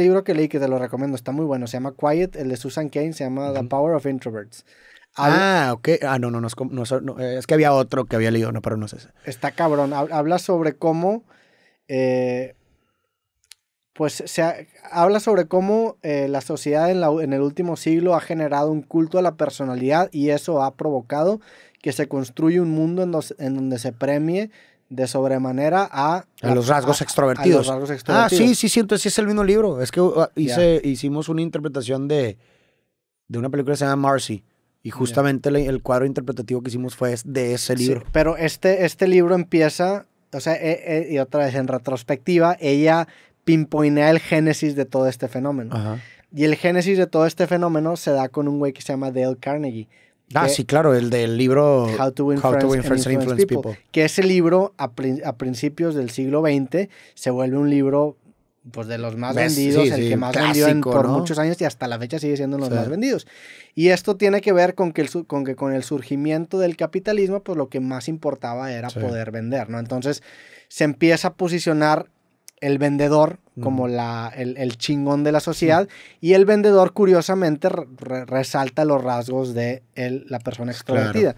libro que leí que te lo recomiendo, está muy bueno, se llama Quiet, el de Susan Kane, se llama The Power of Introverts. ah, ok. Ah, no, no, no, es, que había otro que había leído, no, pero no sé. Está cabrón, habla sobre cómo, eh, pues, se habla sobre cómo eh, la sociedad en, el último siglo ha generado un culto a la personalidad y eso ha provocado que se construya un mundo en donde se premie de sobremanera a... A los rasgos extrovertidos. A los rasgos extrovertidos. Ah, sí, sí, sí, entonces sí es el mismo libro. Es que uh, uh, hice, hicimos una interpretación de, de una película que se llama Marcy. Y justamente el, cuadro interpretativo que hicimos fue de ese libro. pero este, este libro empieza, o sea, eh, eh, y otra vez en retrospectiva, ella pinpoinea el génesis de todo este fenómeno. Y el génesis de todo este fenómeno se da con un güey que se llama Dale Carnegie, Ah, sí, claro, el del libro How to Influence, and Influence, people, Que ese libro, a, principios del siglo XX, se vuelve un libro pues, de los más vendidos, el que más vendió por muchos años y hasta la fecha sigue siendo uno de los más vendidos. Y esto tiene que ver con que, el, con que con el surgimiento del capitalismo, pues lo que más importaba era poder vender, ¿no? Entonces se empieza a posicionar el vendedor como el, chingón de la sociedad y el vendedor curiosamente resalta los rasgos de la persona extrovertida.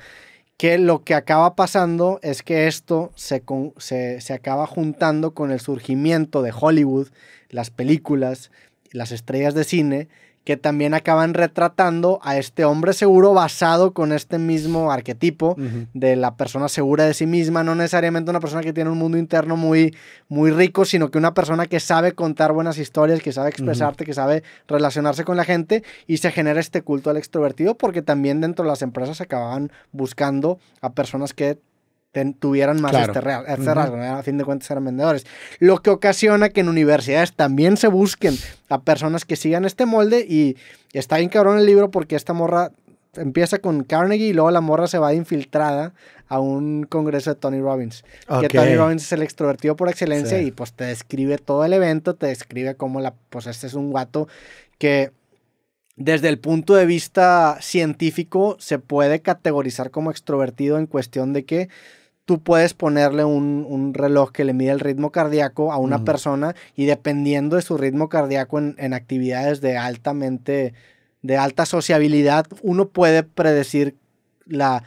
Que lo que acaba pasando es que esto se, se acaba juntando con el surgimiento de Hollywood, las películas, las estrellas de cine, que también acaban retratando a este hombre seguro basado con este mismo arquetipo de la persona segura de sí misma, no necesariamente una persona que tiene un mundo interno muy, muy rico, sino que una persona que sabe contar buenas historias, que sabe expresarte, que sabe relacionarse con la gente y se genera este culto al extrovertido porque también dentro de las empresas acababan buscando a personas que tuvieran más este, real, este rasgo, a fin de cuentas eran vendedores. Lo que ocasiona que en universidades también se busquen a personas que sigan este molde y está bien cabrón el libro porque esta morra empieza con Carnegie y luego la morra se va de infiltrada a un congreso de Tony Robbins. Que Tony Robbins es el extrovertido por excelencia y pues te describe todo el evento, te describe cómo la, pues este es un guato que desde el punto de vista científico se puede categorizar como extrovertido en cuestión de que tú puedes ponerle un, reloj que le mide el ritmo cardíaco a una persona y dependiendo de su ritmo cardíaco en, actividades de altamente, de alta sociabilidad, uno puede predecir la,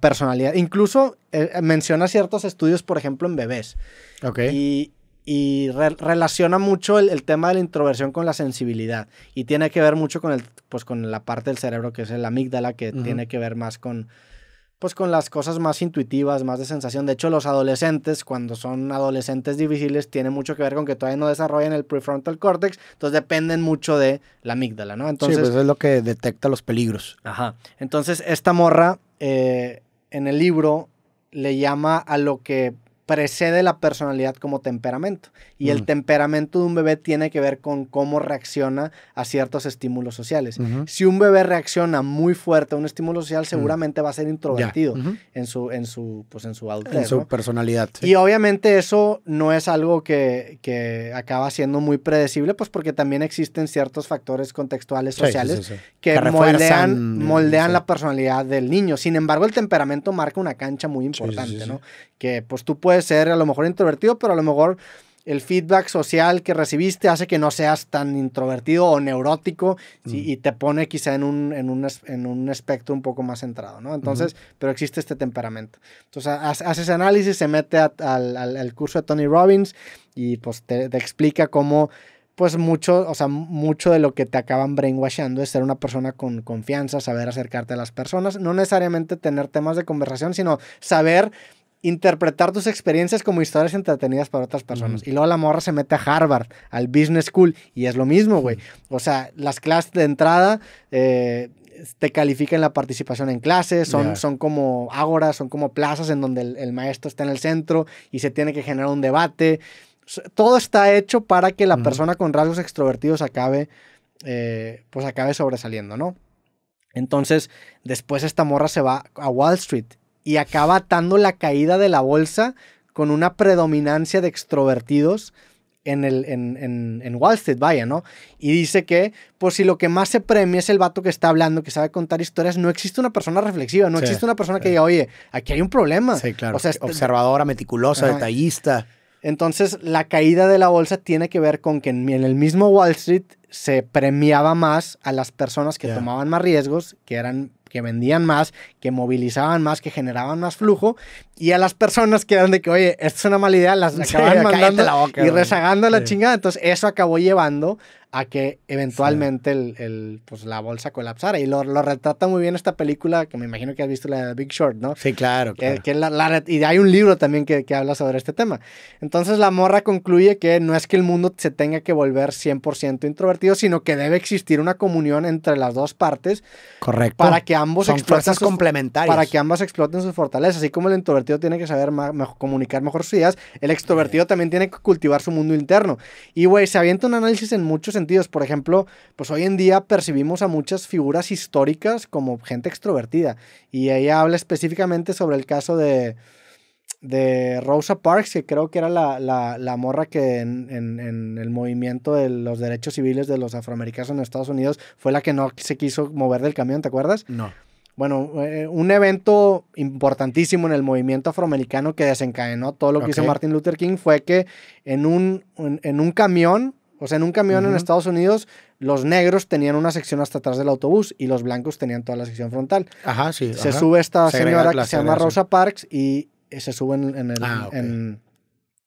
personalidad. Incluso eh, menciona ciertos estudios, por ejemplo, en bebés. Ok. Y, relaciona mucho el, tema de la introversión con la sensibilidad y tiene que ver mucho con, el, pues, con la parte del cerebro que es el amígdala, que tiene que ver más con pues con las cosas más intuitivas, más de sensación. De hecho, los adolescentes, cuando son adolescentes difíciles, tiene mucho que ver con que todavía no desarrollan el prefrontal cortex, entonces dependen mucho de la amígdala, ¿no? Entonces, sí, pues es lo que detecta los peligros. Ajá. Entonces, esta morra eh, en el libro le llama a lo que precede la personalidad como temperamento. Y el mm. temperamento de un bebé tiene que ver con cómo reacciona a ciertos estímulos sociales. Si un bebé reacciona muy fuerte a un estímulo social, mm. seguramente va a ser introvertido en su, en su, pues en su su personalidad. Y obviamente eso no es algo que, que, acaba siendo muy predecible, pues porque también existen ciertos factores contextuales sociales que, moldean, moldean la personalidad del niño. Sin embargo, el temperamento marca una cancha muy importante, ¿no? Que pues tú puedes ser a lo mejor introvertido, pero a lo mejor el feedback social que recibiste hace que no seas tan introvertido o neurótico y te pone quizá en un, en, en un espectro un poco más centrado, ¿no? Entonces, pero existe este temperamento. Entonces, hace ese análisis, se mete al, al, curso de Tony Robbins y pues te, explica cómo, pues mucho, o sea, mucho de lo que te acaban brainwashing es ser una persona con confianza, saber acercarte a las personas, no necesariamente tener temas de conversación, sino saber interpretar tus experiencias como historias entretenidas para otras personas. Y luego la morra se mete a Harvard, al Business School, y es lo mismo, güey. O sea, las clases de entrada eh, te califican la participación en clases, son, como ágoras, son como plazas en donde el, maestro está en el centro y se tiene que generar un debate. Todo está hecho para que la persona con rasgos extrovertidos acabe, eh, pues acabe sobresaliendo, ¿no? Entonces, después esta morra se va a Wall Street y acaba atando la caída de la bolsa con una predominancia de extrovertidos en, el, en, Wall Street, vaya, ¿no? Y dice que, pues si lo que más se premia es el vato que está hablando, que sabe contar historias, no existe una persona reflexiva, no existe una persona que diga, oye, aquí hay un problema. Sí, claro. O sea, este, observadora, meticulosa, detallista. Entonces, la caída de la bolsa tiene que ver con que en el mismo Wall Street se premiaba más a las personas que tomaban más riesgos, que eran que vendían más, que movilizaban más, que generaban más flujo, y a las personas que de que, oye, esto es una mala idea, las acababan mandando y rezagando a la chingada. Entonces, eso acabó llevando a que eventualmente el, el, pues, la bolsa colapsara. Y lo, lo, retrata muy bien esta película, que me imagino que has visto la de Big Short, ¿no? Sí, claro. Que, la, y hay un libro también que, que, habla sobre este tema. Entonces la morra concluye que no es que el mundo se tenga que volver 100% introvertido, sino que debe existir una comunión entre las dos partes. Correcto. Para que ambos Son exploten sus, complementarias. Para que ambas exploten sus fortalezas. Así como el introvertido tiene que saber comunicar mejor sus ideas, el extrovertido también tiene que cultivar su mundo interno. Y, güey, se avienta un análisis en muchos sentidos. Por ejemplo, pues hoy en día percibimos a muchas figuras históricas como gente extrovertida. Y ella habla específicamente sobre el caso de, de Rosa Parks, que creo que era la, la, la morra que en, en, el movimiento de los derechos civiles de los afroamericanos en Estados Unidos fue la que no se quiso mover del camión, ¿te acuerdas? No. Bueno, eh, un evento importantísimo en el movimiento afroamericano que desencadenó todo lo que hizo Martin Luther King fue que en un, en un camión o sea, en un camión en Estados Unidos, los negros tenían una sección hasta atrás del autobús y los blancos tenían toda la sección frontal. Ajá, sí. Se sube esta señora que se llama Rosa Parks y eh, se sube en, el, ah,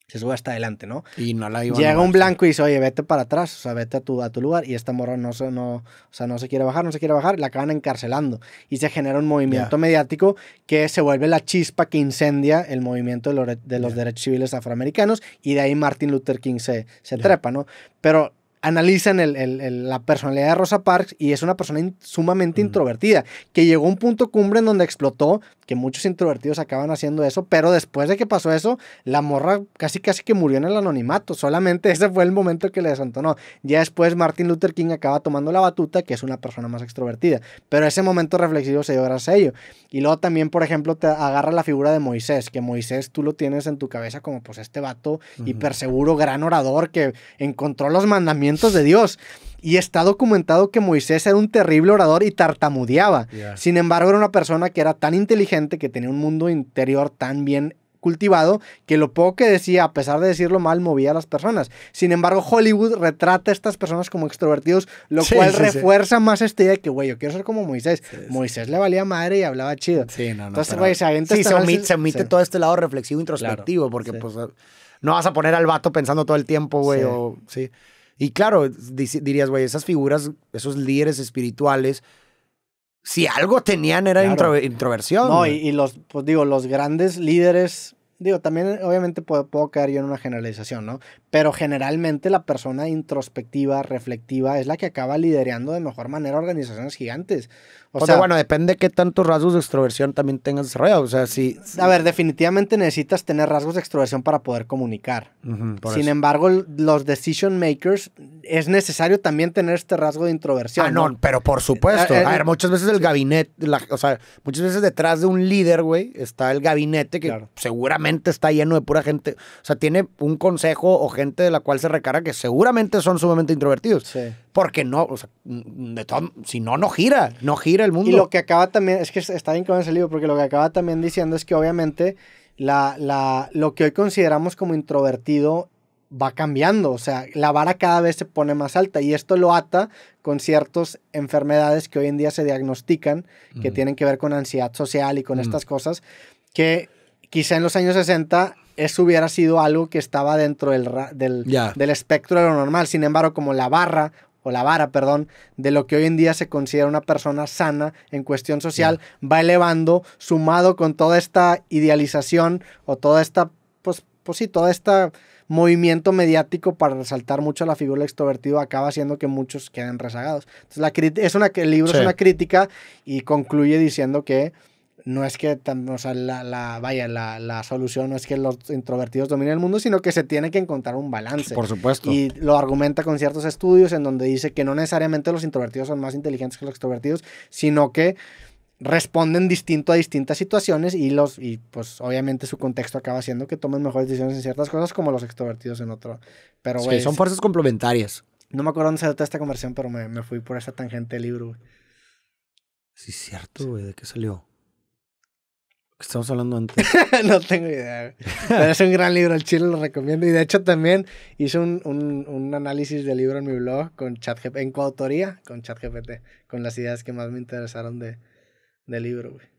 se sube hasta adelante, ¿no? Y no la Llega a un blanco y dice, oye, vete para atrás, o sea, vete a tu, a tu lugar. Y esta morra no se, no, o sea, no se quiere bajar, no se quiere bajar, la acaban encarcelando. Y se genera un movimiento mediático que se vuelve la chispa que incendia el movimiento de los, de los derechos civiles afroamericanos. Y de ahí Martin Luther King se, se trepa, ¿no? Pero analizan el, la personalidad de Rosa Parks y es una persona sumamente introvertida, que llegó a un punto cumbre en donde explotó, que muchos introvertidos acaban haciendo eso, pero después de que pasó eso, la morra casi casi que murió en el anonimato, solamente ese fue el momento que le desentonó. Ya después Martin Luther King acaba tomando la batuta, que es una persona más extrovertida, pero ese momento reflexivo se dio gracias a ello. Y luego también, por ejemplo, te agarra la figura de Moisés, que Moisés tú lo tienes en tu cabeza como pues este vato hiperseguro gran orador, que encontró los mandamientos de Dios. Y está documentado que Moisés era un terrible orador y tartamudeaba. Sin embargo, era una persona que era tan inteligente, que tenía un mundo interior tan bien cultivado, que lo poco que decía, a pesar de decirlo mal, movía a las personas. Sin embargo, Hollywood retrata a estas personas como extrovertidos, lo cual refuerza más este idea que, güey, yo quiero ser como Moisés. Moisés le valía madre y hablaba chido. Entonces, güey, se omite, todo este lado reflexivo, e introspectivo, porque, pues, no vas a poner al vato pensando todo el tiempo, güey, o... Sí. Y claro, dirías, güey, esas figuras, esos líderes espirituales, si algo tenían era introversión. No, y, y, los, pues digo, los grandes líderes digo, también obviamente puedo, puedo, caer yo en una generalización, ¿no? Pero generalmente la persona introspectiva, reflectiva, es la que acaba liderando de mejor manera organizaciones gigantes. O, pues, sea, bueno, depende de qué tantos rasgos de extroversión también tengas desarrollado. O sea, si, A ver, definitivamente necesitas tener rasgos de extroversión para poder comunicar. Sin embargo, los decision makers es necesario también tener este rasgo de introversión. Ah, no, pero por supuesto. Eh, eh, A, ver, muchas veces el gabinete, o sea, muchas veces detrás de un líder, güey, está el gabinete que seguramente está lleno de pura gente. O sea, tiene un consejo o gente de la cual se recara que seguramente son sumamente introvertidos. Sí. Porque no, o sea, si no, no gira, no gira el mundo. Y lo que acaba también, es que está bien en ese libro, porque lo que acaba también diciendo es que obviamente la, la, lo que hoy consideramos como introvertido va cambiando, o sea, la vara cada vez se pone más alta y esto lo ata con ciertas enfermedades que hoy en día se diagnostican, que tienen que ver con ansiedad social y con mm. estas cosas, que quizá en los años 60 eso hubiera sido algo que estaba dentro del, del, espectro de lo normal, sin embargo, como la barra o la vara, perdón, de lo que hoy en día se considera una persona sana en cuestión social, va elevando, sumado con toda esta idealización o toda esta pues, pues sí, todo este movimiento mediático para resaltar mucho la figura del extrovertido acaba haciendo que muchos queden rezagados. Entonces, la es una, el libro es una crítica y concluye diciendo que no es que, la, la vaya, la, la, solución no es que los introvertidos dominen el mundo, sino que se tiene que encontrar un balance. Por supuesto. Y lo argumenta con ciertos estudios en donde dice que no necesariamente los introvertidos son más inteligentes que los extrovertidos, sino que responden distinto a distintas situaciones y los y pues obviamente su contexto acaba siendo que tomen mejores decisiones en ciertas cosas como los extrovertidos en otro. Pero son fuerzas complementarias. No me acuerdo dónde salió toda esta conversión, pero me, fui por esa tangente del libro. Sí, cierto, güey, ¿de qué salió? estamos hablando antes? no tengo idea. es un gran libro, el chile lo recomiendo. Y de hecho también hice un, análisis del libro en mi blog con ChatGPT, en coautoría con ChatGPT, con las ideas que más me interesaron de, del libro, güey.